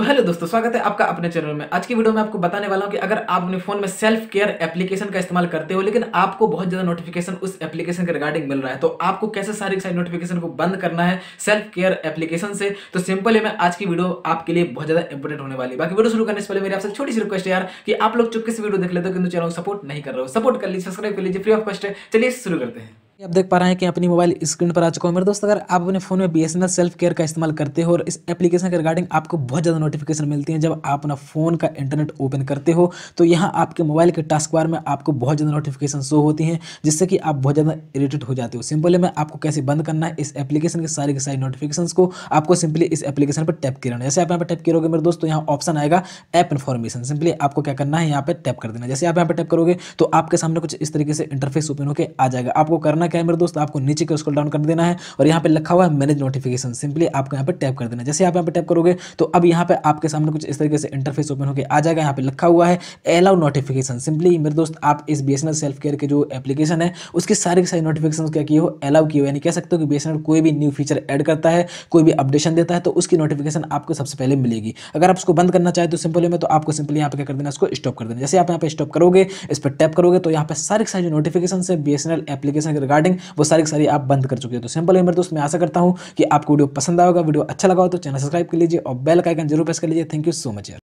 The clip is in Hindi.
तो हेलो दोस्तों स्वागत है आपका अपने चैनल में आज की वीडियो में आपको बताने वाला हूँ कि अगर आप अपने फोन में सेल्फ केयर एप्लीकेशन का इस्तेमाल करते हो लेकिन आपको बहुत ज्यादा नोटिफिकेशन उस एप्लीकेशन के रिगार्डिंग मिल रहा है तो आपको कैसे सारी सारी नोटिफिकेशन को बंद करना है सेल्फ केयर एप्लीकेशन से तो सिंपल है मैं आज की वीडियो आपके लिए बहुत ज्यादा इंपॉर्टेंट होने वाली बाकी वीडियो शुरू करने से पहले मेरी आपसे छोटी सी रिक्वेस्ट है यार कि आप लोग चुपके से वीडियो देख लेते हो किंतु चैनल को सपोर्ट नहीं कर रहे हो सपोर्ट कर लीजिए सब्सक्राइब कर लीजिए फ्री ऑफ कॉस्ट है चलिए शुरू करते हैं आप देख पा रहे हैं कि अपनी मोबाइल स्क्रीन पर आ चुका हूँ मेरे दोस्त अगर आप अपने फोन में बी सेल्फ केयर का इस्तेमाल करते हो और इस एप्लीकेशन के रिगार्डिंग आपको बहुत ज़्यादा नोटिफिकेशन मिलती हैं जब आप अपना फ़ोन का इंटरनेट ओपन करते हो तो यहाँ आपके मोबाइल के टास्क बार में आपको बहुत ज़्यादा नोटिफिकेशन शो होती हैं जिससे कि आप बहुत ज़्यादा इरीटेट हो जाते हो सिंपली मैं आपको कैसे बंद करना है इस एप्लीकेशन के सारी के सारी नोटिफिकेशन को आपको सिंपली इस एप्लीकेशन पर टैप करना है जैसे आप यहाँ पर टैप करोगे मेरे दोस्तों तो यहाँ ऑप्शन आएगा ऐप इन्फॉर्मेशन सिंपली आपको क्या करना है यहाँ पर टैप कर देना जैसे आप यहाँ पर टैप करोगे तो आपके सामने कुछ इस तरीके से इंटरफेस ओपन होकर आ जाएगा आपको करना क्या है मेरे दोस्त आपको नीचे के स्क्रॉल डाउन कर देना है और यहाँ पे लिखा हुआ है मैनेज नोटिफिकेशन सिंपली आपको यहाँ पे टैप कर देना जैसे आप यहाँ पे टैप करोगे तो अब यहाँ पे आपके सामने कुछ इस तरीके से इंटरफेस ओपन होकर आ जाएगा यहाँ पे लिखा हुआ है एलाउ नोटिफिकेशन सिंपली मेरे दोस्त आप इस बी सेल्फ केयर के जो एप्लीकेशन है उसके सारे सारी नोटिफिकेशन क्या किए हो एलाउ किए हो यानी कह सकते हो कि बी कोई भी न्यू फीचर एड करता है कोई भी अपडेशन देता है तो उसकी नोटिफिकेशन आपको सबसे पहले मिलेगी अगर आप उसको बंद करना चाहे तो सिंपल में तो आपको सिंपली यहाँ पे क्या कर देना उसको स्टॉप कर देना जैसे आप यहाँ पे स्टॉप करोगे इस पर टैप करोगे तो यहाँ पर सारे सारी नोटिफिकेशन से बी एस एप्लीकेशन के रिगार्ड रिकॉर्डिंग वो सारी सारी आप बंद कर चुके हो तो सिंपल है मेरे दोस्त मैं आशा करता हूँ कि आपको वीडियो पसंद आएगा वीडियो अच्छा लगा हो तो चैनल सब्सक्राइब कर लीजिए और बेल का आइकन जरूर प्रेस कर लीजिए थैंक यू सो मच